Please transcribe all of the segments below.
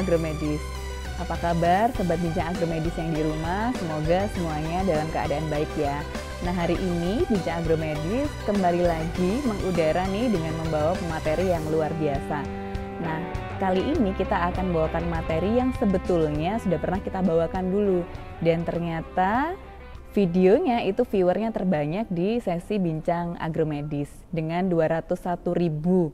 Agromedis. Apa kabar Sobat Bincang Agromedis yang di rumah? Semoga semuanya dalam keadaan baik ya. Nah hari ini Bincang Agromedis kembali lagi mengudara nih dengan membawa materi yang luar biasa. Nah kali ini kita akan bawakan materi yang sebetulnya sudah pernah kita bawakan dulu. Dan ternyata videonya itu viewernya terbanyak di sesi Bincang Agromedis dengan 201 ribu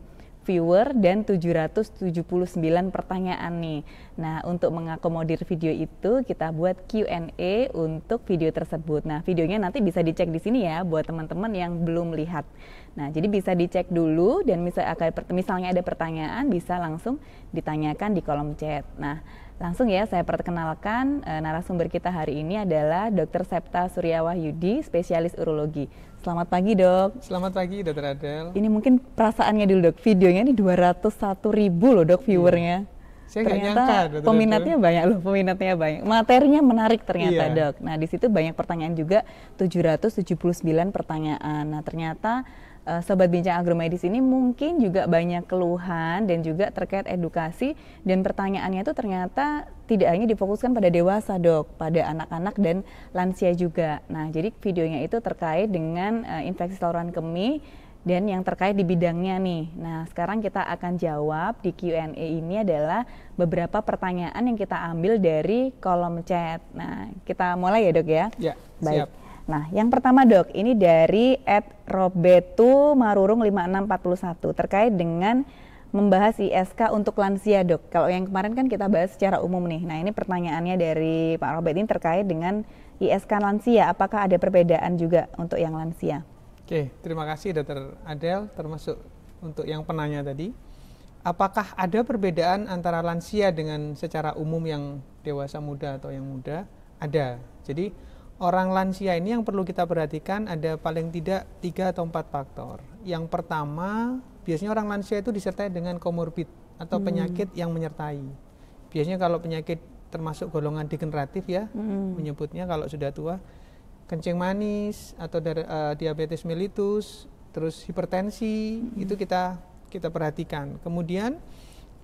viewer dan 779 pertanyaan nih. Nah, untuk mengakomodir video itu kita buat Q&A untuk video tersebut. Nah, videonya nanti bisa dicek di sini ya buat teman-teman yang belum lihat. Nah, jadi bisa dicek dulu dan misalnya ada pertanyaan bisa langsung ditanyakan di kolom chat. Nah, Langsung ya, saya perkenalkan eh, narasumber kita hari ini adalah Dr. Septa Suryawah Yudi, spesialis urologi. Selamat pagi dok. Selamat pagi Dr. Adel. Ini mungkin perasaannya dulu dok, videonya ini 201 ribu loh dok viewernya. Iya. Saya ternyata nyangka, peminatnya banyak loh, peminatnya banyak. Materinya menarik ternyata, iya. Dok. Nah, di situ banyak pertanyaan juga 779 pertanyaan. Nah, ternyata uh, sobat bincang agromedis ini mungkin juga banyak keluhan dan juga terkait edukasi dan pertanyaannya itu ternyata tidak hanya difokuskan pada dewasa dok, pada anak-anak dan lansia juga. Nah jadi videonya itu terkait dengan uh, infeksi saluran kemih dan yang terkait di bidangnya nih. Nah, sekarang kita akan jawab di Q&A ini adalah beberapa pertanyaan yang kita ambil dari kolom chat. Nah, kita mulai ya, Dok ya. Ya. Baik. Siap. Nah, yang pertama dok, ini dari at Robetu Marurung 5641 terkait dengan membahas ISK untuk lansia dok. Kalau yang kemarin kan kita bahas secara umum nih. Nah ini pertanyaannya dari Pak Robet ini terkait dengan ISK lansia. Apakah ada perbedaan juga untuk yang lansia? Oke, terima kasih Dr. Adel termasuk untuk yang penanya tadi. Apakah ada perbedaan antara lansia dengan secara umum yang dewasa muda atau yang muda? Ada. Jadi orang lansia ini yang perlu kita perhatikan ada paling tidak tiga atau empat faktor. Yang pertama, biasanya orang lansia itu disertai dengan komorbid atau hmm. penyakit yang menyertai. Biasanya kalau penyakit termasuk golongan degeneratif ya, hmm. menyebutnya kalau sudah tua, kencing manis atau uh, diabetes mellitus, terus hipertensi, hmm. itu kita kita perhatikan. Kemudian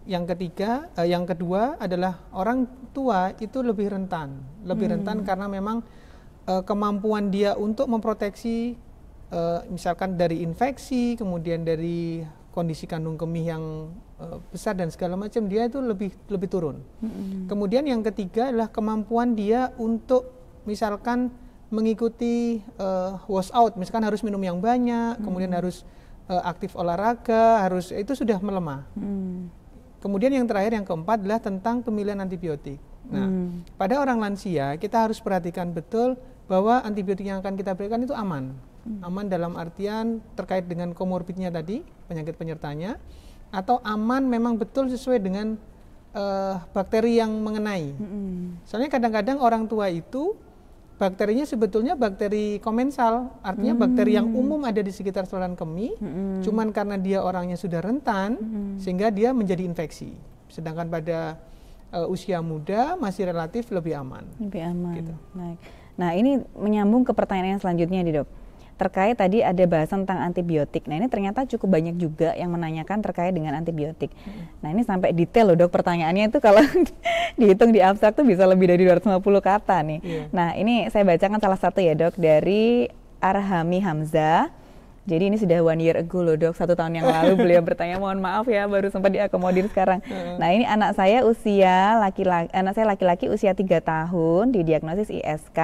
yang ketiga, uh, yang kedua adalah orang tua itu lebih rentan, lebih hmm. rentan karena memang uh, kemampuan dia untuk memproteksi uh, misalkan dari infeksi, kemudian dari kondisi kandung kemih yang uh, besar dan segala macam dia itu lebih lebih turun. Mm-hmm. Kemudian yang ketiga adalah kemampuan dia untuk misalkan mengikuti uh, washout, misalkan harus minum yang banyak, mm-hmm. kemudian harus uh, aktif olahraga, harus itu sudah melemah. Mm-hmm. Kemudian yang terakhir yang keempat adalah tentang pemilihan antibiotik. Nah, hmm pada orang lansia kita harus perhatikan betul bahwa antibiotik yang akan kita berikan itu aman. Hmm. Aman dalam artian terkait dengan komorbidnya tadi, penyakit penyertanya, atau aman memang betul sesuai dengan uh, bakteri yang mengenai. Hmm. Soalnya kadang-kadang orang tua itu bakterinya sebetulnya bakteri komensal, artinya hmm. bakteri yang hmm. umum ada di sekitar saluran kemih, hmm. cuman karena dia orangnya sudah rentan, hmm. sehingga dia menjadi infeksi. Sedangkan pada uh, usia muda masih relatif lebih aman. Lebih aman. Gitu. Baik. Nah ini menyambung ke pertanyaan yang selanjutnya nih dok. Terkait tadi ada bahasan tentang antibiotik. Nah ini ternyata cukup banyak juga yang menanyakan terkait dengan antibiotik. Hmm. Nah ini sampai detail loh dok pertanyaannya itu kalau dihitung di abstrak tuh bisa lebih dari 250 kata nih. Yeah. Nah ini saya bacakan salah satu ya dok dari Arhami Hamzah jadi ini sudah one year ago loh dok, satu tahun yang lalu beliau bertanya mohon maaf ya baru sempat diakomodir sekarang. Hmm. Nah ini anak saya usia laki-laki, anak saya laki-laki usia 3 tahun didiagnosis ISK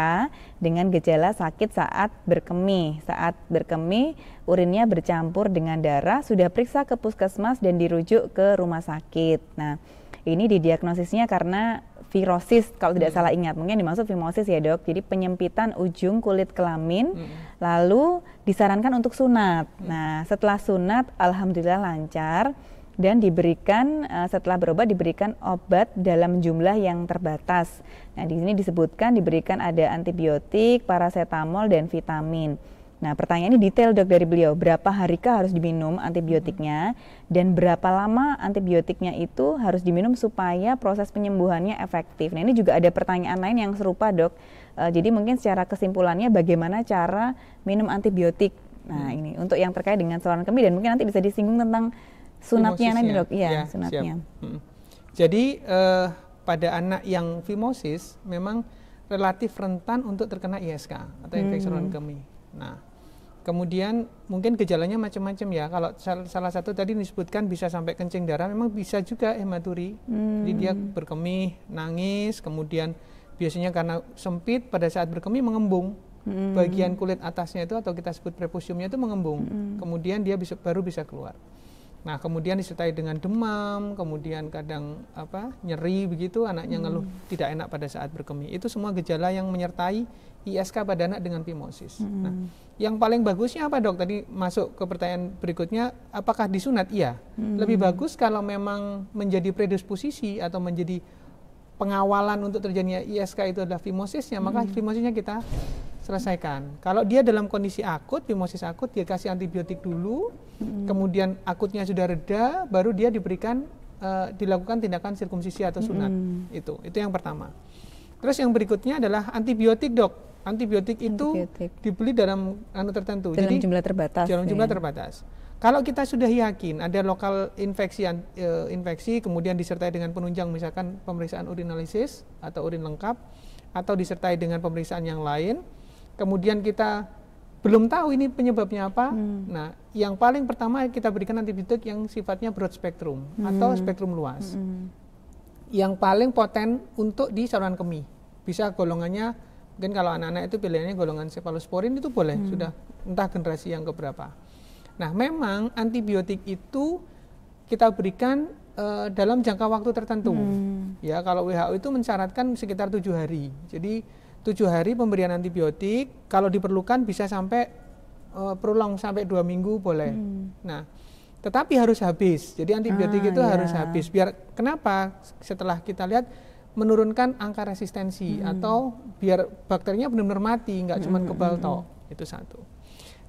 dengan gejala sakit saat berkemih. Saat berkemih urinnya bercampur dengan darah, sudah periksa ke puskesmas dan dirujuk ke rumah sakit. Nah ini didiagnosisnya karena virosis kalau tidak hmm. salah ingat mungkin dimaksud fibrosis ya dok jadi penyempitan ujung kulit kelamin hmm. lalu disarankan untuk sunat hmm. nah setelah sunat alhamdulillah lancar dan diberikan eh, setelah berobat diberikan obat dalam jumlah yang terbatas. Nah, di sini disebutkan diberikan ada antibiotik, paracetamol dan vitamin. Nah, pertanyaan ini detail dok dari beliau. Berapa harikah harus diminum antibiotiknya dan berapa lama antibiotiknya itu harus diminum supaya proses penyembuhannya efektif. Nah, ini juga ada pertanyaan lain yang serupa dok. Uh, jadi mungkin secara kesimpulannya bagaimana cara minum antibiotik. Nah, hmm. ini untuk yang terkait dengan saluran kemih dan mungkin nanti bisa disinggung tentang sunatnya nanti dok. Iya, ya, sunatnya. Hmm. Jadi uh, pada anak yang fimosis memang relatif rentan untuk terkena ISK atau infeksi hmm. saluran hmm. kemih. Nah, Kemudian mungkin gejalanya macam-macam ya. Kalau salah satu tadi disebutkan bisa sampai kencing darah, memang bisa juga hematuri. Eh, hmm. Jadi dia hmm. berkemih, nangis, kemudian biasanya karena sempit pada saat berkemih mengembung. Hmm. Bagian kulit atasnya itu atau kita sebut prepusiumnya itu mengembung. Hmm. Kemudian dia bisa, baru bisa keluar. Nah, kemudian disertai dengan demam, kemudian kadang apa nyeri begitu, anaknya hmm. ngeluh tidak enak pada saat berkemih. Itu semua gejala yang menyertai ISK pada anak dengan pimosis. Nah, hmm. Nah, yang paling bagusnya apa dok? Tadi masuk ke pertanyaan berikutnya, apakah disunat? Iya. Hmm. Lebih bagus kalau memang menjadi predisposisi atau menjadi pengawalan untuk terjadinya ISK itu adalah fimosisnya, maka fimosisnya hmm. kita selesaikan. Kalau dia dalam kondisi akut, bimosis akut, dia kasih antibiotik dulu, hmm. kemudian akutnya sudah reda, baru dia diberikan uh, dilakukan tindakan sirkumsisi atau sunat. Hmm. Itu, itu yang pertama. Terus yang berikutnya adalah antibiotik, dok. Antibiotik, antibiotik. itu dibeli dalam anu tertentu. Dalam Jadi, jumlah terbatas. Dalam ya. jumlah terbatas. Kalau kita sudah yakin ada lokal infeksi, uh, infeksi kemudian disertai dengan penunjang misalkan pemeriksaan urinalisis atau urin lengkap atau disertai dengan pemeriksaan yang lain, kemudian kita belum tahu ini penyebabnya apa. Hmm. Nah, yang paling pertama kita berikan antibiotik yang sifatnya broad spectrum hmm. atau spektrum luas. Hmm, hmm. Yang paling poten untuk di saluran kemih. Bisa golongannya mungkin kalau anak-anak itu pilihannya golongan cephalosporin itu boleh hmm. sudah entah generasi yang keberapa. Nah, memang antibiotik itu kita berikan uh, dalam jangka waktu tertentu. Hmm. Ya, kalau WHO itu mensyaratkan sekitar tujuh hari. Jadi tujuh hari pemberian antibiotik kalau diperlukan bisa sampai uh, eh, prolong sampai dua minggu boleh hmm. nah tetapi harus habis jadi antibiotik ah, itu yeah. harus habis biar kenapa setelah kita lihat menurunkan angka resistensi hmm. atau biar bakterinya benar-benar mati nggak cuma hmm. kebal hmm. toh itu satu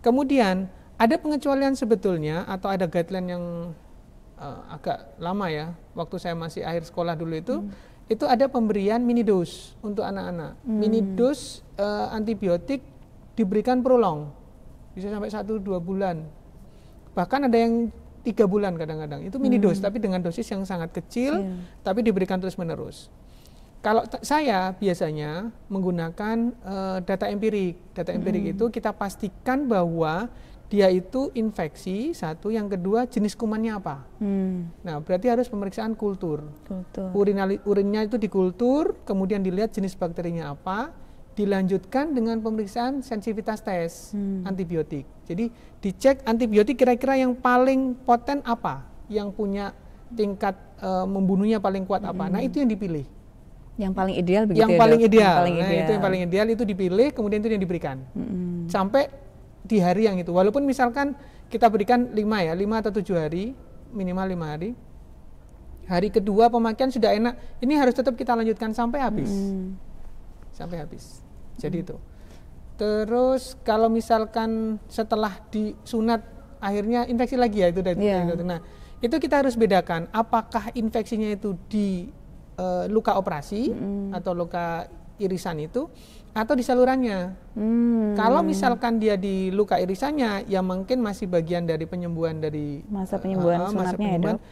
kemudian ada pengecualian sebetulnya atau ada guideline yang uh, agak lama ya waktu saya masih akhir sekolah dulu itu hmm itu ada pemberian mini dose untuk anak-anak. Hmm. Mini dose uh, antibiotik diberikan prolong, bisa sampai 1-2 bulan. Bahkan ada yang tiga bulan kadang-kadang. Itu mini hmm. dose, tapi dengan dosis yang sangat kecil, yeah. tapi diberikan terus-menerus. Kalau saya biasanya menggunakan uh, data empirik. Data empirik hmm. itu kita pastikan bahwa dia itu infeksi satu, yang kedua jenis kumannya apa. Hmm. Nah, berarti harus pemeriksaan kultur. kultur. Urinali, urinnya itu dikultur, kemudian dilihat jenis bakterinya apa, dilanjutkan dengan pemeriksaan sensitivitas tes hmm. antibiotik. Jadi dicek antibiotik kira-kira yang paling poten apa, yang punya tingkat e, membunuhnya paling kuat apa. Nah, hmm. Nah, itu yang dipilih. Yang paling ideal begitu. Yang ya, paling ideal. Yang paling nah, ideal. itu yang paling ideal itu dipilih, kemudian itu yang diberikan. Hmm. Sampai di hari yang itu. Walaupun misalkan kita berikan lima ya, lima atau tujuh hari, minimal lima hari. Hari kedua pemakaian sudah enak, ini harus tetap kita lanjutkan sampai habis. Hmm. Sampai habis. Jadi hmm. itu. Terus kalau misalkan setelah disunat akhirnya infeksi lagi ya itu dari yeah. itu. Nah, itu kita harus bedakan apakah infeksinya itu di uh, luka operasi mm. atau luka irisan itu atau di salurannya. Hmm. Kalau misalkan dia di luka irisannya, ya mungkin masih bagian dari penyembuhan dari masa eh, penyembuhan uh, masa ya, penyembuhan. Ya,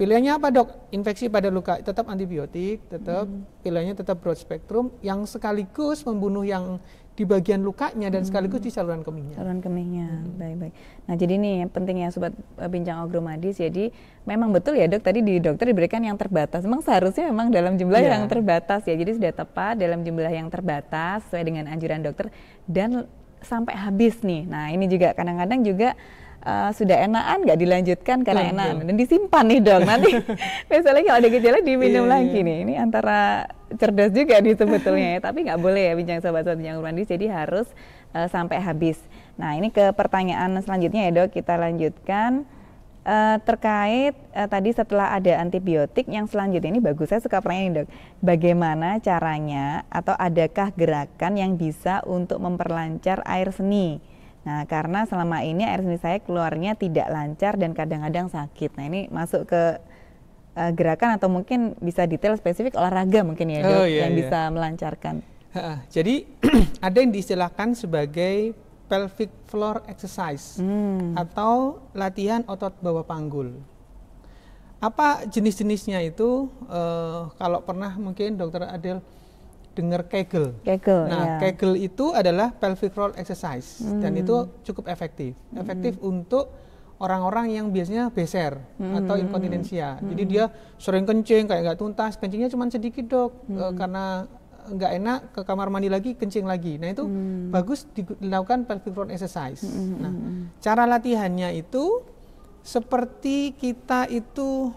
Pilihannya apa dok? Infeksi pada luka tetap antibiotik, tetap hmm. pilihannya tetap broad spectrum yang sekaligus membunuh yang di bagian lukanya dan hmm. sekaligus di saluran kemihnya. Saluran kemihnya, baik baik baik. Nah jadi ini penting ya sobat eh, bincang ogromadis. Jadi memang betul ya dok tadi di dokter diberikan yang terbatas. Memang seharusnya memang dalam jumlah yeah. yang terbatas ya. Jadi sudah tepat dalam jumlah yang terbatas sesuai dengan anjuran dokter dan sampai habis nih. Nah ini juga kadang-kadang juga Uh, sudah enakan nggak dilanjutkan karena Lanjut. enak dan disimpan nih dong nanti misalnya kalau ada gejala diminum yeah, iya. lagi nih ini antara cerdas juga nih sebetulnya ya tapi nggak boleh ya bincang sobat-sobat bincang urban jadi harus uh, sampai habis nah ini ke pertanyaan selanjutnya ya dok kita lanjutkan uh, terkait uh, tadi setelah ada antibiotik yang selanjutnya ini bagus saya suka pertanyaan ini dok bagaimana caranya atau adakah gerakan yang bisa untuk memperlancar air seni Nah, karena selama ini air seni saya keluarnya tidak lancar dan kadang-kadang sakit. Nah, ini masuk ke uh, gerakan atau mungkin bisa detail spesifik olahraga mungkin ya, dok, oh, iya, yang iya. bisa melancarkan. jadi ada yang diistilahkan sebagai pelvic floor exercise hmm. atau latihan otot bawah panggul. Apa jenis-jenisnya itu? Uh, kalau pernah mungkin dokter Adel dengar Kegel. Kegel. Nah, ya. Kegel itu adalah pelvic roll exercise hmm. dan itu hmm. cukup efektif. Hmm. Efektif untuk orang-orang yang biasanya beser hmm. atau inkontinensia. Hmm. Jadi dia sering kencing kayak nggak tuntas, kencingnya cuma sedikit dok e, hmm. e, karena nggak enak ke kamar mandi lagi kencing lagi. Nah itu hmm. bagus dilakukan pelvic roll exercise. Hmm. hmm nah cara latihannya itu seperti kita itu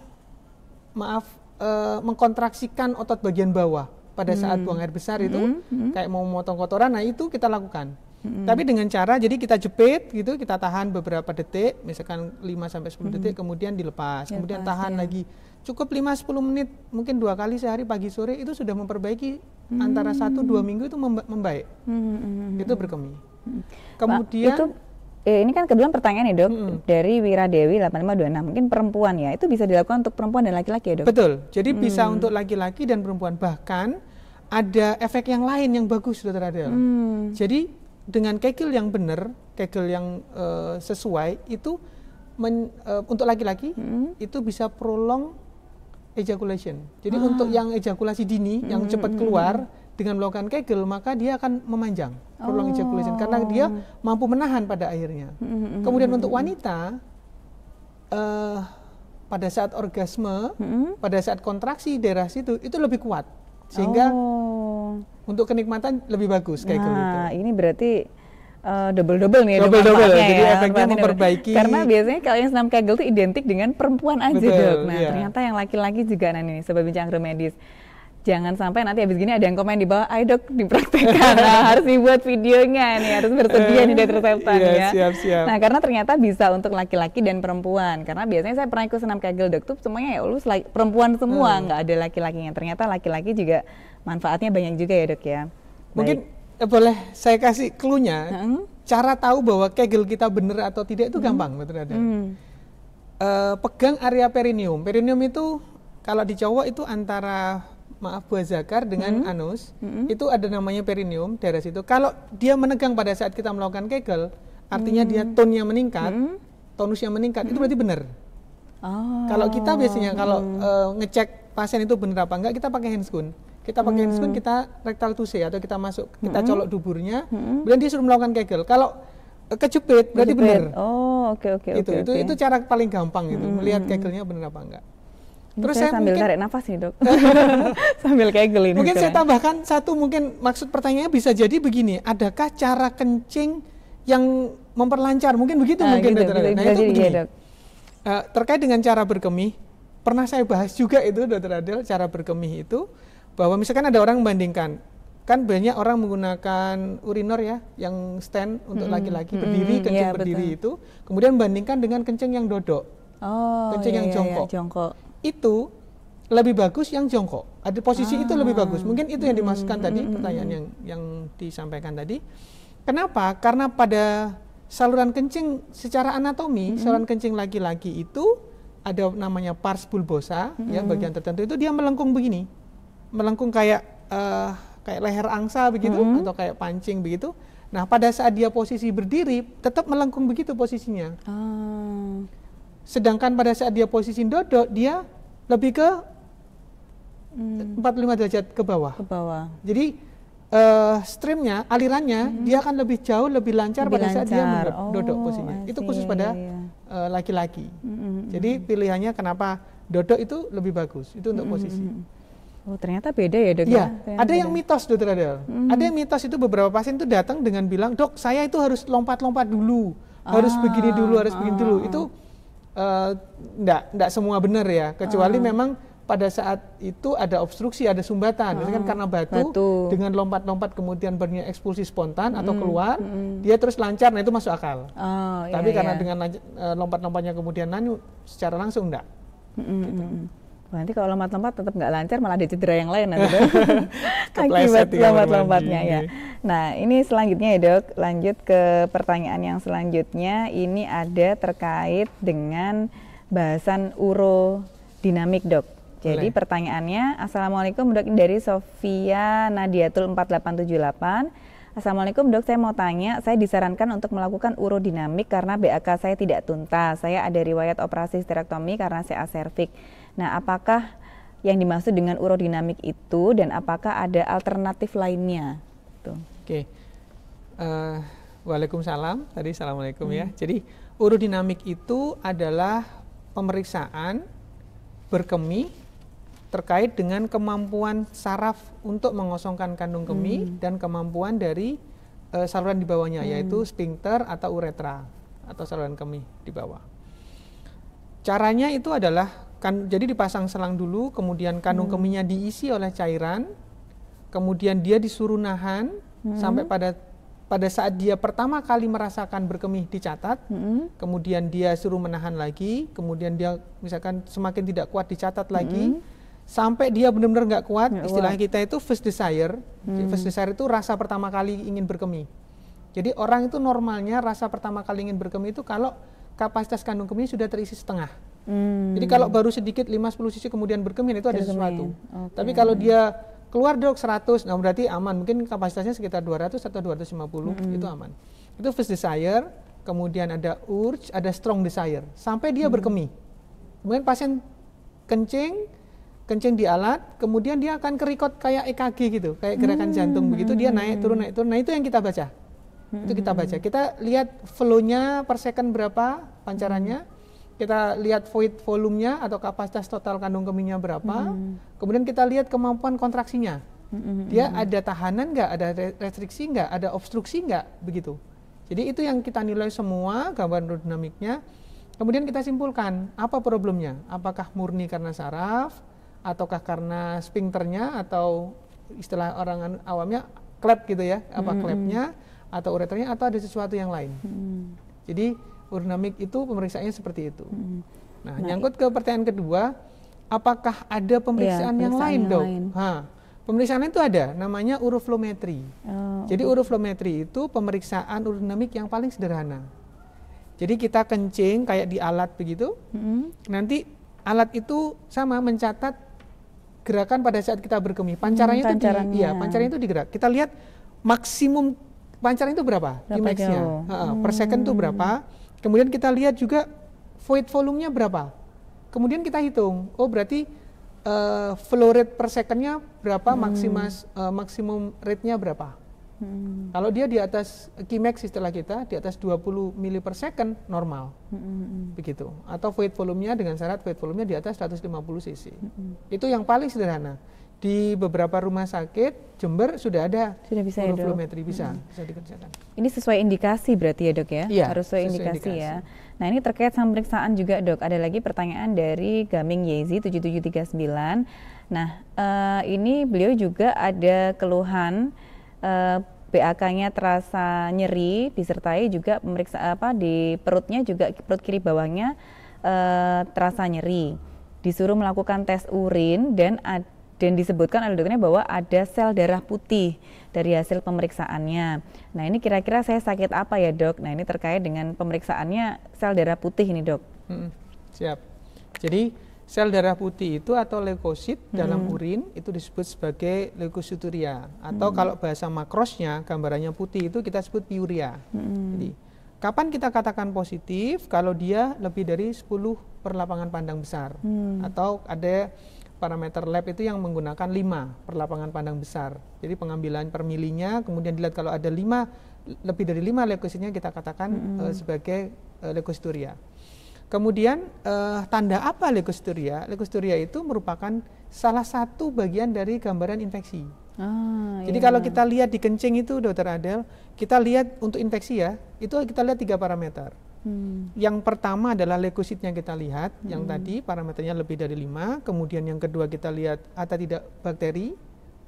maaf e, mengkontraksikan otot bagian bawah pada saat hmm. buang air besar itu hmm. Hmm. kayak mau motong kotoran nah itu kita lakukan hmm. tapi dengan cara jadi kita jepit gitu kita tahan beberapa detik misalkan 5 sampai 10 hmm. detik kemudian dilepas ya, kemudian tahan ya. lagi cukup 5 10 menit mungkin dua kali sehari pagi sore itu sudah memperbaiki hmm. antara satu dua hmm. minggu itu memba membaik hmm. hmm, hmm itu berkemih hmm. kemudian Pak, itu eh, ini kan kedua pertanyaan nih ya, dok hmm. dari Wira Dewi 8526 mungkin perempuan ya itu bisa dilakukan untuk perempuan dan laki-laki ya dok betul jadi hmm. bisa untuk laki-laki dan perempuan bahkan ada efek yang lain yang bagus dokter Adel hmm. jadi dengan kegel yang benar kegel yang uh, sesuai itu men, uh, untuk laki-laki hmm. itu bisa prolong ejaculation jadi ah. untuk yang ejakulasi dini hmm. yang cepat keluar hmm dengan melakukan kegel maka dia akan memanjang prolong oh. ejaculation karena dia mampu menahan pada akhirnya. Mm-hmm. Kemudian hmm, untuk wanita uh, pada saat orgasme, mm-hmm. pada saat kontraksi daerah situ itu lebih kuat sehingga oh. untuk kenikmatan lebih bagus kayak gitu. nah, gitu. ini berarti Uh, eh, double double nih double double ya, jadi ya, efeknya memperbaiki karena biasanya kalau yang senam kegel itu identik dengan perempuan aja Betul, dok nah iya. ternyata yang laki-laki juga nah ini sebab bincang remedis jangan sampai nanti habis gini ada yang komen di bawah, ayo dok dipraktekkan, nah, harus dibuat videonya nih, harus bersedia eh, nih dokter Septan yeah, ya. Siap, siap. Nah karena ternyata bisa untuk laki-laki dan perempuan, karena biasanya saya pernah ikut senam kegel dok tuh semuanya ya lulus perempuan semua, hmm. nggak hmm. ada laki-lakinya. Ternyata laki-laki juga manfaatnya banyak juga ya dok ya. Mungkin Eh, boleh saya kasih clue-nya, hmm? cara tahu bahwa kegel kita benar atau tidak itu hmm. gampang, betul ada. Hmm. Uh, pegang area perineum. Perineum itu kalau di Jawa itu antara maaf buah zakar dengan hmm. anus hmm. itu ada namanya perineum daerah situ. Kalau dia menegang pada saat kita melakukan kegel, artinya hmm. dia mm. tonnya meningkat, hmm. tonusnya meningkat, hmm. itu mm-hmm. berarti benar. Oh. Kalau kita biasanya kalau hmm. ngecek pasien itu benar apa enggak, kita pakai handscoon. Kita pakai hmm. handscoon, kita rektal tuse atau kita masuk, kita hmm. colok duburnya, hmm. kemudian dia suruh melakukan kegel. Kalau eh, kejepit berarti benar. Oh, oke okay, oke okay, Itu okay, itu okay. itu cara paling gampang itu, hmm. melihat mm. kegelnya benar apa enggak. Terus saya, saya sambil mungkin, tarik nafas nih dok, sambil kegel ini. Mungkin saya tambahkan satu mungkin maksud pertanyaannya bisa jadi begini, adakah cara kencing yang memperlancar? Mungkin begitu nah, mungkin gitu, dokter. Gitu, nah itu begini. Ya, dok. Uh, terkait dengan cara berkemih, pernah saya bahas juga itu dokter Adel, cara berkemih itu bahwa misalkan ada orang membandingkan kan banyak orang menggunakan urinor ya yang stand untuk hmm, laki-laki mm -hmm. berdiri hmm. kencing iya, berdiri betul. itu kemudian bandingkan dengan kencing yang dodok oh, kencing iya, yang jongkok. Iya, jongkok itu lebih bagus yang jongkok. Ada posisi ah. itu lebih bagus. Ah. Mungkin itu yang dimasukkan hmm, tadi pertanyaan yang yang disampaikan tadi. Kenapa? Karena pada saluran kencing secara anatomi hmm. saluran kencing laki-laki itu ada namanya pars bulbosa ya, hmm. ya bagian tertentu itu dia melengkung begini. Melengkung kayak uh, kayak leher angsa begitu hmm. atau kayak pancing begitu. Nah, pada saat dia posisi berdiri tetap melengkung begitu posisinya. Ah. Sedangkan pada saat dia posisi dodo dia lebih ke hmm. 45 derajat ke bawah. Ke bawah. Jadi uh, streamnya, alirannya, hmm. dia akan lebih jauh, lebih lancar lebih pada lancar. saat dia mendodok oh, posisinya. Itu khusus pada iya, iya. Eh, laki-laki. Yeah, hmm, uh, hmm, hmm. Jadi hmm. pilihannya kenapa dodo itu lebih bagus. Itu untuk hmm. posisi. Oh ternyata beda ya dok. Iya. Ya, ada beda. yang mitos dokter Adel. Mm-hmm. Ada yang mitos itu beberapa pasien itu datang dengan bilang dok saya itu harus lompat-lompat dulu, harus ah, begini dulu, harus ah, begini dulu. Itu ah, ah enggak, eh, enggak semua benar ya, kecuali uh. memang pada saat itu ada obstruksi, ada sumbatan. Ah, kan karena batu, batu. dengan lompat-lompat kemudian bernya ekspulsi spontan mm, atau hmm, keluar, mm. dia terus lancar, nah itu masuk akal. Oh, Tapi iya, karena iya. dengan eh, lompat-lompatnya kemudian nanyu secara langsung enggak. Mm, hmm, gitu. mm, nanti kalau lompat-lompat tetap nggak lancar malah ada cedera yang lain nanti akibat lompat-lompatnya ya. Iya. Nah ini selanjutnya ya dok lanjut ke pertanyaan yang selanjutnya ini ada terkait dengan bahasan urodinamik dok. Jadi Boleh. pertanyaannya Assalamualaikum dok dari Sofia Nadiatul 4878 Assalamualaikum dok, saya mau tanya, saya disarankan untuk melakukan urodinamik karena BAK saya tidak tuntas. Saya ada riwayat operasi sterektomi karena CA cervix. Nah, apakah yang dimaksud dengan urodinamik itu dan apakah ada alternatif lainnya? Tuh. Oke. Uh, Waalaikumsalam. Tadi assalamualaikum ya. hmm. ya. Jadi urodinamik itu adalah pemeriksaan berkemih terkait dengan kemampuan saraf untuk mengosongkan kandung kemih hmm. dan kemampuan dari uh, saluran di bawahnya hmm. yaitu sphincter atau uretra atau saluran kemih di bawah. Caranya itu adalah kan jadi dipasang selang dulu kemudian kandung hmm. kemihnya diisi oleh cairan kemudian dia disuruh nahan hmm. sampai pada pada saat dia pertama kali merasakan berkemih dicatat, mm-hmm. kemudian dia suruh menahan lagi, kemudian dia misalkan semakin tidak kuat dicatat lagi, mm-hmm sampai dia benar-benar nggak kuat gak istilah kita itu first desire hmm. first desire itu rasa pertama kali ingin berkemih jadi orang itu normalnya rasa pertama kali ingin berkemih itu kalau kapasitas kandung kemih sudah terisi setengah hmm. jadi kalau baru sedikit 5-10 sisi kemudian berkemih itu ada Terkemin. sesuatu okay. tapi kalau dia keluar dok 100 nah berarti aman mungkin kapasitasnya sekitar 200 atau 250 hmm. itu aman itu first desire kemudian ada urge ada strong desire sampai dia hmm. berkemih kemudian pasien kencing kencing di alat, kemudian dia akan kerikot kayak EKG gitu, kayak gerakan hmm. jantung begitu dia naik turun naik turun. Nah, itu yang kita baca. Hmm. Itu kita hmm. baca. Kita lihat flow per second berapa pancarannya. Hmm. Kita lihat void volumenya atau kapasitas total kandung kemihnya berapa. Hmm. Kemudian kita lihat kemampuan kontraksinya. Hmm, dia ada tahanan nggak, ada restriksi nggak, ada obstruksi nggak, begitu. Jadi itu yang kita nilai semua gambar dinamiknya, Kemudian kita simpulkan apa problemnya? Apakah murni karena saraf? ataukah karena sphincternya atau istilah orang anu, awamnya klep gitu ya apa hmm, -hmm. klepnya atau ureternya atau ada sesuatu yang lain. -hmm. Jadi urinamik itu pemeriksaannya seperti itu. -hmm. Nah, nah nyangkut ke pertanyaan kedua, apakah ada pemeriksaan, ya, pemeriksaan yang, yang lain, yang Dok? Lain. Ha. Pemeriksaan itu ada, namanya uroflometri. Oh, Jadi uroflometri itu pemeriksaan urinamik yang paling sederhana. Jadi kita kencing kayak di alat begitu. -hmm. Nanti alat itu sama mencatat gerakan pada saat kita berkemih. Pancarannya, hmm, pancarannya itu di, iya, pancarannya itu digerak. Kita lihat maksimum pancaran itu berapa, berapa nya Hmm. Per second itu berapa. Kemudian kita lihat juga void volume nya berapa. Kemudian kita hitung, oh berarti uh, flow rate per second-nya berapa, hmm. maksimas, uh, maksimum rate-nya berapa. Hmm. Kalau dia di atas Kimax istilah kita di atas 20 mili per second normal, hmm. begitu. Atau void volumenya dengan syarat void volumenya di atas 150 cc. Hmm. Itu yang paling sederhana. Di beberapa rumah sakit Jember sudah ada sudah bisa ya, bisa hmm. bisa dikerjakan. Ini sesuai indikasi berarti ya dok ya? Iya, Harus sesuai, sesuai indikasi, ya. Nah ini terkait sama pemeriksaan juga dok. Ada lagi pertanyaan dari Gaming Yezi 7739. Nah uh, ini beliau juga ada keluhan Eh, BAK-nya terasa nyeri disertai juga pemeriksa apa di perutnya juga perut kiri bawahnya uh, terasa nyeri. Disuruh melakukan tes urin dan dan disebutkan oleh dokternya bahwa ada sel darah putih dari hasil pemeriksaannya. Nah, ini kira-kira saya sakit apa ya, Dok? Nah, ini terkait dengan pemeriksaannya sel darah putih ini, Dok. Hmm, siap. Jadi Sel darah putih itu atau leukosit hmm. dalam urin itu disebut sebagai leukosituria atau hmm. kalau bahasa makrosnya gambarannya putih itu kita sebut piuria. Hmm. Jadi kapan kita katakan positif kalau dia lebih dari 10 per lapangan pandang besar hmm. atau ada parameter lab itu yang menggunakan 5 per lapangan pandang besar. Jadi pengambilan per milinya kemudian dilihat kalau ada 5 lebih dari 5 leukositnya kita katakan hmm. uh, sebagai uh, eh, leukosituria. Kemudian uh, tanda apa leukosturia? Leukosturia itu merupakan salah satu bagian dari gambaran infeksi. Ah, Jadi iya. kalau kita lihat di kencing itu, dokter Adel, kita lihat untuk infeksi ya, itu kita lihat tiga parameter. Hmm. Yang pertama adalah leukosit yang kita lihat, hmm. yang tadi parameternya lebih dari lima. Kemudian yang kedua kita lihat atau tidak bakteri,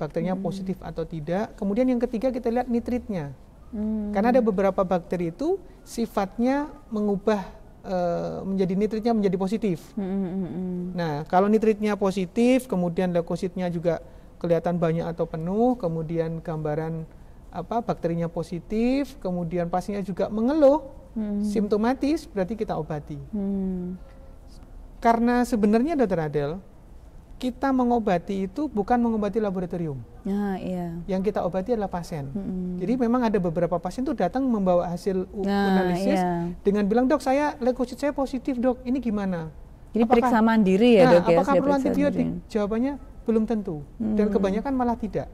bakterinya hmm. positif atau tidak. Kemudian yang ketiga kita lihat nitritnya, hmm. karena ada beberapa bakteri itu sifatnya mengubah Eh, menjadi nitritnya menjadi positif. Mm-hmm. Nah, kalau nitritnya positif, kemudian leukositnya juga kelihatan banyak atau penuh, kemudian gambaran apa bakterinya positif, kemudian pasiennya juga mengeluh, mm-hmm. simptomatis, berarti kita obati. Mm-hmm. Karena sebenarnya dokter Adel, kita mengobati itu bukan mengobati laboratorium. Nah, iya. Yang kita obati adalah pasien. Mm-hmm. Jadi memang ada beberapa pasien tuh datang membawa hasil nah, analisis iya. dengan bilang dok saya leukosit saya positif dok ini gimana? Jadi apakah, periksa mandiri ya nah, dok ya? Apakah perlu antibiotik? Sendiri. Jawabannya belum tentu mm-hmm. dan mm. kebanyakan malah tidak.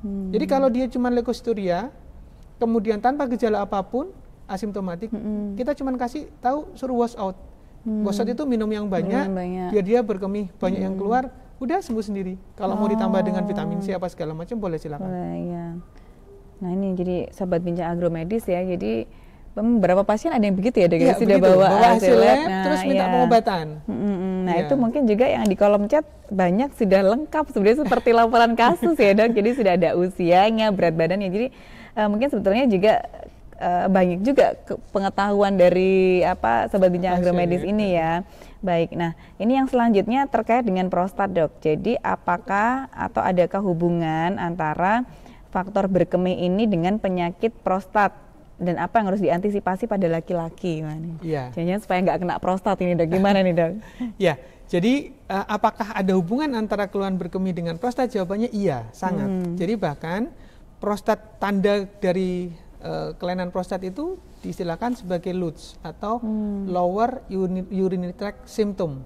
Mm-hmm. Jadi kalau dia cuma leukosituria, kemudian tanpa gejala apapun asimptomatik, mm-hmm. kita cuma kasih tahu suruh wash out Hmm. Gosot itu minum yang banyak, minum banyak. biar dia berkemih banyak hmm. yang keluar, udah sembuh sendiri. Kalau oh. mau ditambah dengan oh. vitamin C apa segala macam boleh silakan. Boleh, ya. Nah ini jadi sahabat bincang agromedis ya, jadi beberapa pasien ada yang begitu ya, dok ya, sudah begitu. bawa, bawa hasil lab, nah, terus minta ya. pengobatan. Hmm, -hmm. hmm. Nah ya. itu mungkin juga yang di kolom chat banyak sudah lengkap sebenarnya seperti laporan kasus ya dok, jadi sudah ada usianya, berat badannya, jadi uh, mungkin sebetulnya juga uh, banyak juga pengetahuan dari apa sebetulnya agromedis ya. ini ya. Baik. Nah, ini yang selanjutnya terkait dengan prostat, Dok. Jadi, apakah atau adakah hubungan antara faktor berkemih ini dengan penyakit prostat? Dan apa yang harus diantisipasi pada laki-laki, Iya. Yeah. supaya nggak kena prostat ini, Dok. Gimana nih, Dok? Iya. Jadi eh, apakah ada hubungan antara keluhan berkemih dengan prostat? Jawabannya iya, sangat. Hmm. Jadi bahkan prostat tanda dari Eh, kelainan prostat itu diistilahkan sebagai LUTS atau hmm. lower urinary tract symptom.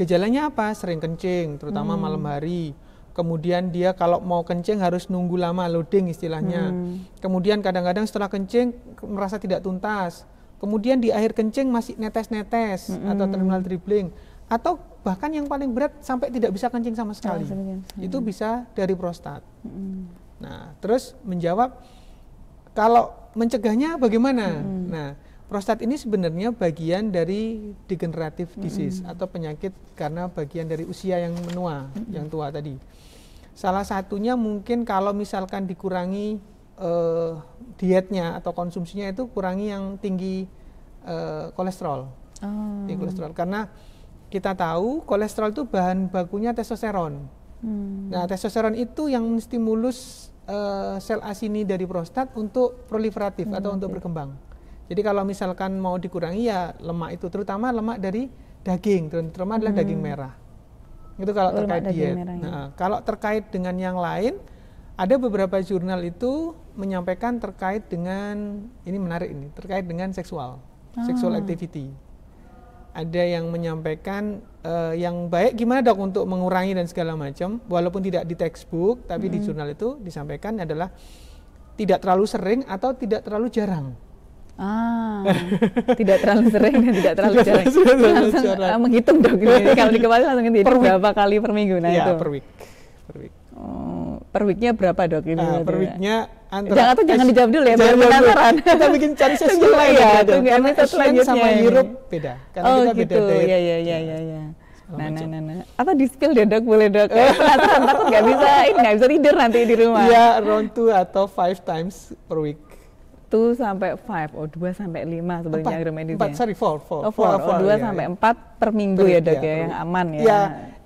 Gejalanya apa? Sering kencing, terutama hmm. malam hari. Kemudian dia kalau mau kencing harus nunggu lama loading istilahnya. Hmm. Kemudian kadang-kadang setelah kencing merasa tidak tuntas. Kemudian di akhir kencing masih netes-netes hmm. atau terminal dribbling atau bahkan yang paling berat sampai tidak bisa kencing sama sekali. hmm. Itu bisa dari prostat. Hmm. Nah, terus menjawab kalau mencegahnya bagaimana? Hmm. Nah, prostat ini sebenarnya bagian dari degeneratif hmm. disease hmm. atau penyakit karena bagian dari usia yang menua, hmm. yang tua tadi. Salah satunya mungkin kalau misalkan dikurangi uh, dietnya atau konsumsinya itu kurangi yang tinggi uh, kolesterol. Oh. Tinggi kolesterol karena kita tahu kolesterol itu bahan bakunya testosteron. Hmm. Nah, testosteron itu yang stimulus uh, sel asini dari prostat untuk proliferatif hmm, atau okay. untuk berkembang. Jadi kalau misalkan mau dikurangi ya lemak itu terutama lemak dari daging, terutama adalah hmm. daging merah. Itu kalau terkait diet. Ya. Nah, kalau terkait dengan yang lain ada beberapa jurnal itu menyampaikan terkait dengan ini menarik ini, terkait dengan seksual, ah. sexual activity ada yang menyampaikan uh, yang baik gimana dok untuk mengurangi dan segala macam walaupun tidak di textbook tapi mm -hmm. di jurnal itu disampaikan adalah tidak terlalu sering atau tidak terlalu jarang. Ah, tidak terlalu sering dan tidak terlalu jarang. langsung jarang. Uh, menghitung dok ini gitu. kalau di kepala langsung ini berapa kali per minggu nah ya, itu. per week. Per week. Oh, per weeknya berapa dok ini? Uh, per ya? weeknya antara jangan tuh jangan dijawab dulu ya jangan penasaran kita bikin cari sesi lain ya, ya karena Asian sama ya. Europe beda karena oh, kita gitu. beda diet ya ya ya ya, ya. Nah, nah, nah, nah. Apa di spill deh dok? Boleh dok? Eh, penasaran takut nggak bisa, ini nggak bisa tidur nanti di rumah. Iya, round two atau five times per week. 2 sampai 5, oh 2 sampai 5 sebenarnya agro medisnya. 4, sorry 4, 4. Oh 4, 4 oh, 2 yeah, sampai yeah. Iya. 4 per minggu per, ya dok iya, ya, ya yang aman ya. Ya,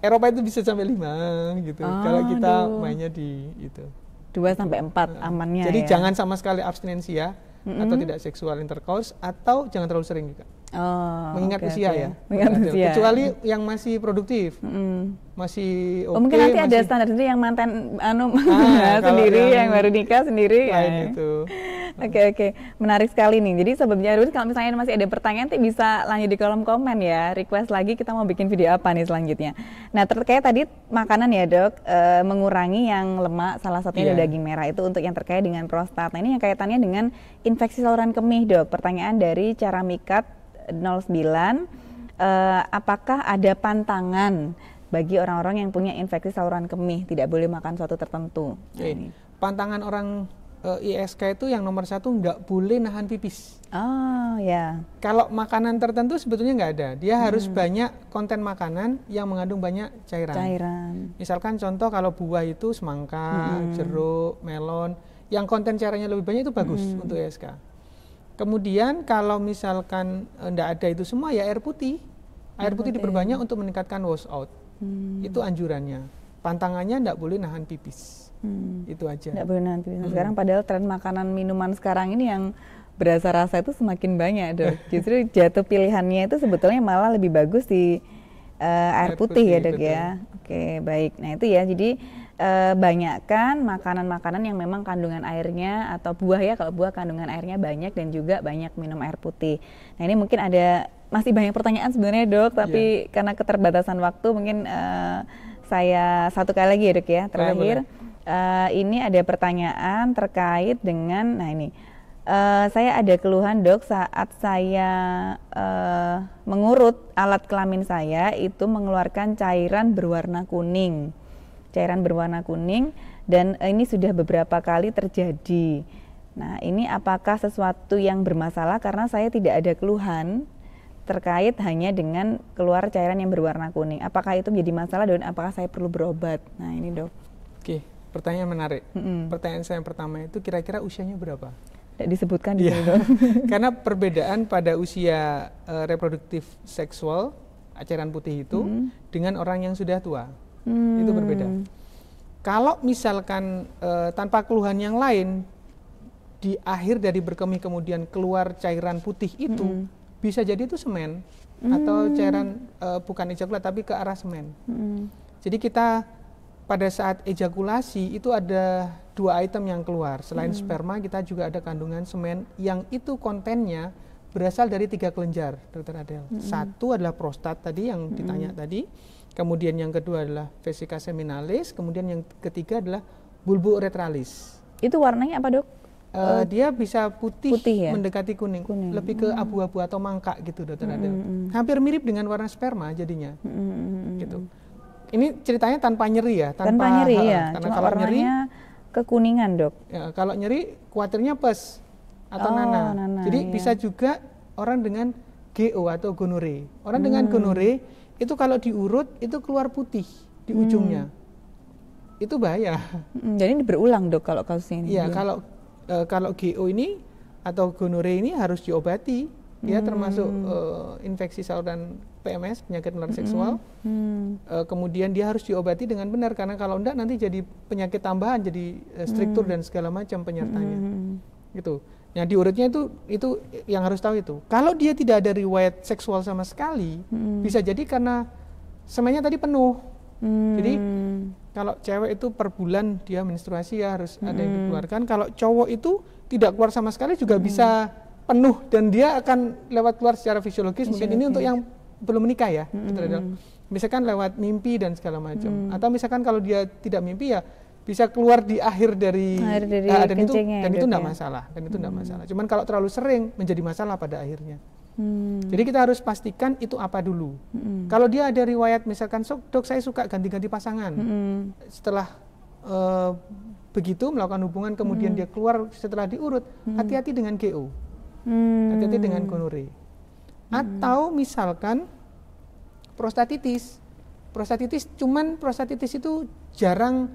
Eropa itu bisa sampai 5 gitu, oh, kalau kita aduh. mainnya di itu. 2 sampai 4 hmm. amannya Jadi ya. jangan sama sekali abstinensi ya mm -hmm. atau tidak seksual intercourse atau jangan terlalu sering juga. Oh, mengingat okay, usia okay. ya. Mengingat usia. Kecuali yang masih produktif. Mm -hmm masih Okay, oh, mungkin nanti masih... ada standar sendiri yang mantan anu ah, sendiri yang, yang baru nikah sendiri ya. Oke okay, oke, okay. menarik sekali nih. Jadi sebelumnya Jarud kalau misalnya masih ada pertanyaan nanti bisa lanjut di kolom komen ya. Request lagi kita mau bikin video apa nih selanjutnya. Nah terkait tadi makanan ya dok, e, mengurangi yang lemak salah satunya yeah. daging merah itu untuk yang terkait dengan prostat. Nah ini yang kaitannya dengan infeksi saluran kemih dok. Pertanyaan dari cara mikat 09, e, eh, apakah ada pantangan? bagi orang-orang yang punya infeksi saluran kemih tidak boleh makan suatu tertentu. Jadi, nah, pantangan orang uh, eh, ISK itu yang nomor satu nggak boleh nahan pipis. Oh ya. Yeah. Kalau makanan tertentu sebetulnya nggak ada. Dia hmm. harus banyak konten makanan yang mengandung banyak cairan. Cairan. Misalkan contoh kalau buah itu semangka, hmm. jeruk, melon, yang konten cairannya lebih banyak itu bagus hmm. untuk ISK. Kemudian kalau misalkan eh, nggak ada itu semua ya air putih. Air, putih, diperbanyak untuk meningkatkan washout. out. Hmm. Itu anjurannya. Pantangannya tidak boleh nahan pipis. Hmm. Itu aja. Tidak boleh nahan pipis. Nah, hmm. Sekarang padahal tren makanan minuman sekarang ini yang berasa rasa itu semakin banyak dok. Justru jatuh pilihannya itu sebetulnya malah lebih bagus di uh, air, air putih, ya, putih ya dok betul. ya. Oke baik. Nah itu ya jadi uh, banyakkan makanan-makanan yang memang kandungan airnya atau buah ya kalau buah kandungan airnya banyak dan juga banyak minum air putih. Nah ini mungkin ada masih banyak pertanyaan sebenarnya dok, tapi yeah. karena keterbatasan waktu mungkin uh, saya satu kali lagi ya dok ya terakhir. Uh, ini ada pertanyaan terkait dengan, nah ini uh, saya ada keluhan dok saat saya uh, mengurut alat kelamin saya itu mengeluarkan cairan berwarna kuning, cairan berwarna kuning dan uh, ini sudah beberapa kali terjadi. Nah, ini apakah sesuatu yang bermasalah karena saya tidak ada keluhan terkait hanya dengan keluar cairan yang berwarna kuning. Apakah itu menjadi masalah dan apakah saya perlu berobat? Nah ini dok. Oke, pertanyaan menarik. Mm-hmm. Pertanyaan saya yang pertama itu kira-kira usianya berapa? Tidak disebutkan di iya. sini dok. Karena perbedaan pada usia uh, reproduktif seksual cairan putih itu mm-hmm. dengan orang yang sudah tua mm-hmm. itu berbeda. Kalau misalkan uh, tanpa keluhan yang lain di akhir dari berkemih kemudian keluar cairan putih itu. Mm-hmm bisa jadi itu semen hmm. atau cairan uh, bukan ejakulat tapi ke arah semen. Hmm. Jadi kita pada saat ejakulasi itu ada dua item yang keluar. Selain hmm. sperma kita juga ada kandungan semen yang itu kontennya berasal dari tiga kelenjar, Dokter Adel. Hmm. Satu adalah prostat tadi yang hmm. ditanya tadi. Kemudian yang kedua adalah vesika seminalis, kemudian yang ketiga adalah bulbu uretralis. Itu warnanya apa, Dok? uh, dia bisa putih, putih ya? mendekati kuning, kuning. lebih ke hmm. abu-abu atau mangka gitu dokter mm -hmm. Adel. Hmm, hmm. Hampir mirip dengan warna sperma jadinya. -hmm. Gitu. Ini ceritanya tanpa nyeri ya, tanpa, tanpa nyeri ya. Karena Cuma kalau nyeri kekuningan, Dok. Ya, kalau nyeri kuatirnya pes atau oh, nana. nana. Jadi iya. bisa juga orang dengan GO atau gonore. Orang hmm. dengan gonore itu kalau diurut itu keluar putih di ujungnya. Hmm. Itu bahaya. jadi ini berulang, Dok, kalau kasus ini. Iya, kalau e, kalau GO ini atau gonore ini harus diobati ya termasuk e, infeksi saluran PMS penyakit menular hmm. seksual hmm. E, kemudian dia harus diobati dengan benar karena kalau enggak nanti jadi penyakit tambahan jadi e, struktur hmm. dan segala macam penyertanya hmm. gitu Nah, diurutnya itu itu yang harus tahu itu. Kalau dia tidak ada riwayat seksual sama sekali, hmm. bisa jadi karena semuanya tadi penuh. Hmm. Jadi kalau cewek itu per bulan dia menstruasi ya harus hmm. ada yang dikeluarkan. Kalau cowok itu tidak keluar sama sekali juga hmm. bisa penuh dan dia akan lewat keluar secara fisiologis. fisiologis. Mungkin ini untuk yang belum menikah ya. Hmm. misalkan lewat mimpi dan segala macam. Hmm. Atau misalkan kalau dia tidak mimpi ya bisa keluar di akhir dari, akhir dari uh, dan itu dan ya, itu tidak ya. masalah dan itu tidak hmm. masalah. Cuman kalau terlalu sering menjadi masalah pada akhirnya. Hmm. Jadi kita harus pastikan itu apa dulu. Hmm. Kalau dia ada riwayat misalkan sok dok saya suka ganti-ganti pasangan. Hmm. Setelah e, begitu melakukan hubungan kemudian hmm. dia keluar setelah diurut, hati-hati hmm. dengan GO. hati Hati-hati dengan hmm. gonore. Hmm. Atau misalkan prostatitis. Prostatitis cuman prostatitis itu jarang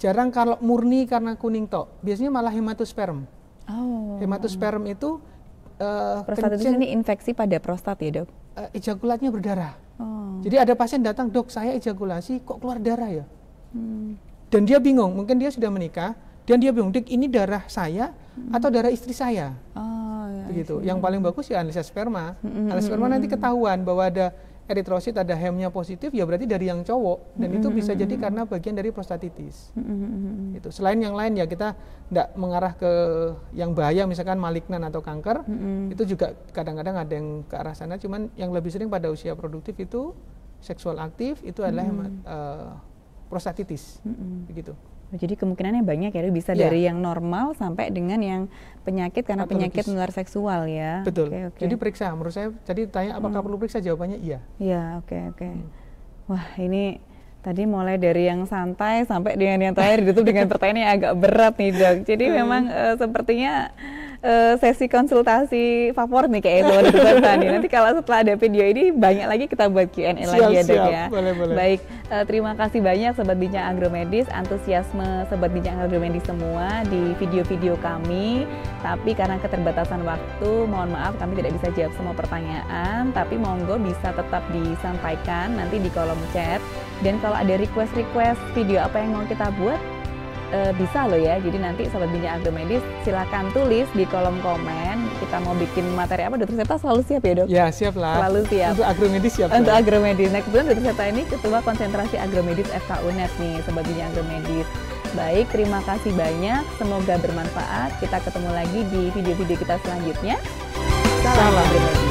jarang kalau murni karena kuning tok. Biasanya malah hematosperm. Oh. Hematosperm itu uh, eh, prostat kencing, ini kan infeksi pada prostat ya dok? Uh, eh, ejakulatnya berdarah. Oh. Jadi ada pasien datang dok saya ejakulasi kok keluar darah ya? Hmm. Dan dia bingung, mungkin dia sudah menikah dan dia bingung, dik ini darah saya hmm. atau darah istri saya? Oh, ya, Begitu. Yang paling bagus ya analisa sperma. Hmm, hmm analisa hmm, sperma nanti hmm, ketahuan bahwa ada eritrosit ada hemnya positif ya berarti dari yang cowok dan mm-hmm, itu mm-hmm, bisa jadi mm-hmm. karena bagian dari prostatitis. Itu selain yang lain ya kita tidak mengarah ke yang bahaya misalkan malignan atau kanker itu juga kadang-kadang ada yang ke arah sana cuman yang lebih sering pada usia produktif itu seksual aktif itu adalah mm uh, prostatitis begitu. Jadi kemungkinannya banyak ya, bisa yeah. dari yang normal sampai dengan yang penyakit karena Patologis. penyakit menular seksual ya. Betul. Okay, okay. Jadi periksa, menurut saya tadi tanya apakah hmm. perlu periksa jawabannya iya. Iya, oke okay, oke. Okay. Hmm. Wah, ini tadi mulai dari yang santai sampai dengan yang terakhir ditutup dengan pertanyaan yang agak berat nih dok. Jadi hmm. memang uh, sepertinya Eh, sesi konsultasi favorit nih kayak itu tadi. Nanti kalau setelah ada video ini banyak lagi kita buat Q&A lagi ya Dok ya. Boleh, boleh. Baik, uh, terima kasih banyak Sobat Bincang Agromedis, antusiasme Sobat Bincang Agromedis semua di video-video kami. Tapi karena keterbatasan waktu, mohon maaf kami tidak bisa jawab semua pertanyaan, tapi monggo bisa tetap disampaikan nanti di kolom chat. Dan kalau ada request-request video apa yang mau kita buat, e, bisa loh ya. Jadi nanti sobat bincang agromedis silahkan tulis di kolom komen kita mau bikin materi apa. Dokter Seta selalu siap ya dok? Ya siap lah. Selalu siap. Untuk agromedis siap. Untuk lah. agromedis. Nah kebetulan Dokter Seta ini ketua konsentrasi agromedis FK unes nih sobat bincang agromedis. Baik, terima kasih banyak. Semoga bermanfaat. Kita ketemu lagi di video-video kita selanjutnya. Salam, Salam.